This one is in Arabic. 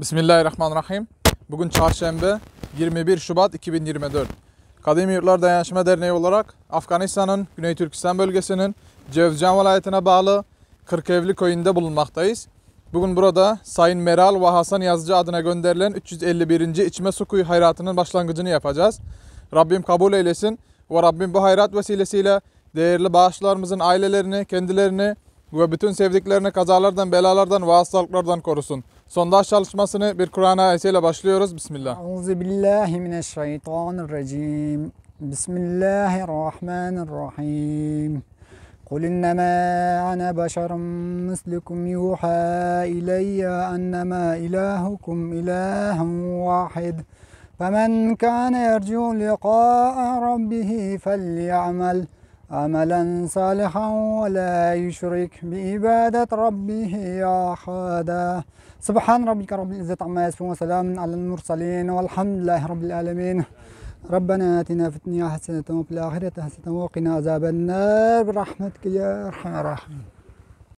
Bismillahirrahmanirrahim. Bugün çarşamba, 21 Şubat 2024. Kadim Yurtlar Dayanışma Derneği olarak Afganistan'ın Güney Türkistan bölgesinin Cevizcan vilayetine bağlı 40 evli köyünde bulunmaktayız. Bugün burada Sayın Meral ve Hasan Yazıcı adına gönderilen 351. içme su kuyu hayratının başlangıcını yapacağız. Rabbim kabul eylesin ve Rabbim bu hayrat vesilesiyle değerli bağışlarımızın ailelerini, kendilerini ve bütün sevdiklerini kazalardan, belalardan ve hastalıklardan korusun. Sondaj çalışmasını bir Kur'an ayetiyle başlıyoruz. Bismillah. Euzubillahimineşşeytanirracim. Bismillahirrahmanirrahim. قل إنما أنا بشر مثلكم يوحى إلي أنما إلهكم إله واحد فمن كان يرجو لقاء ربه فليعمل عملا صالحا ولا يشرك بعبادة ربه أحدا سبحان ربك رب العزة عما يصفون وسلام على المرسلين والحمد لله رب العالمين ربنا آتنا في الدنيا حسنة وفي الآخرة حسنة وقنا عذاب النار برحمتك يا أرحم الراحمين